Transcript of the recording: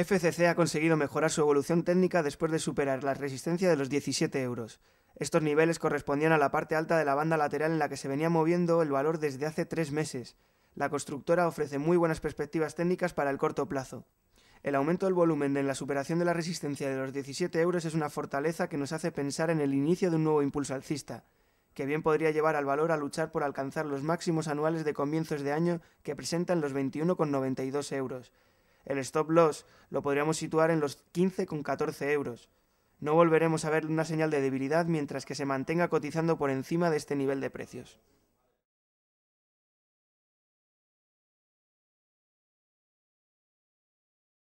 FCC ha conseguido mejorar su evolución técnica después de superar la resistencia de los 17 euros. Estos niveles correspondían a la parte alta de la banda lateral en la que se venía moviendo el valor desde hace tres meses. La constructora ofrece muy buenas perspectivas técnicas para el corto plazo. El aumento del volumen en la superación de la resistencia de los 17 euros es una fortaleza que nos hace pensar en el inicio de un nuevo impulso alcista, que bien podría llevar al valor a luchar por alcanzar los máximos anuales de comienzos de año que presentan los 21,92 euros, el stop loss lo podríamos situar en los 15,14 euros. No volveremos a ver una señal de debilidad mientras que se mantenga cotizando por encima de este nivel de precios.